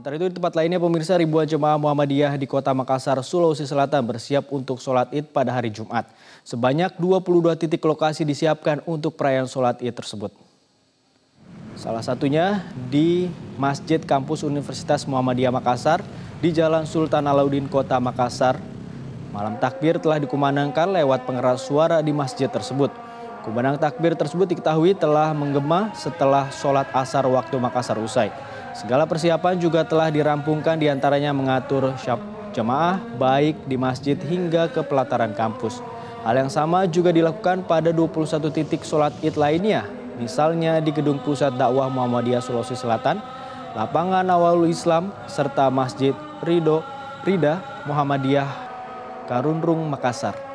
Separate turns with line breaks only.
Sementara itu di tempat lainnya pemirsa ribuan jemaah Muhammadiyah di kota Makassar, Sulawesi Selatan bersiap untuk sholat id pada hari Jumat. Sebanyak 22 titik lokasi disiapkan untuk perayaan sholat id tersebut. Salah satunya di Masjid Kampus Universitas Muhammadiyah Makassar di Jalan Sultan Alauddin Kota Makassar. Malam takbir telah dikumandangkan lewat pengeras suara di masjid tersebut. Kumandang takbir tersebut diketahui telah menggema setelah sholat asar waktu Makassar usai. Segala persiapan juga telah dirampungkan diantaranya mengatur syab jemaah baik di masjid hingga ke pelataran kampus. Hal yang sama juga dilakukan pada 21 titik sholat id lainnya, misalnya di Gedung Pusat Dakwah Muhammadiyah Sulawesi Selatan, Lapangan Awalul Islam, serta Masjid Rido Rida Muhammadiyah Karunrung Makassar.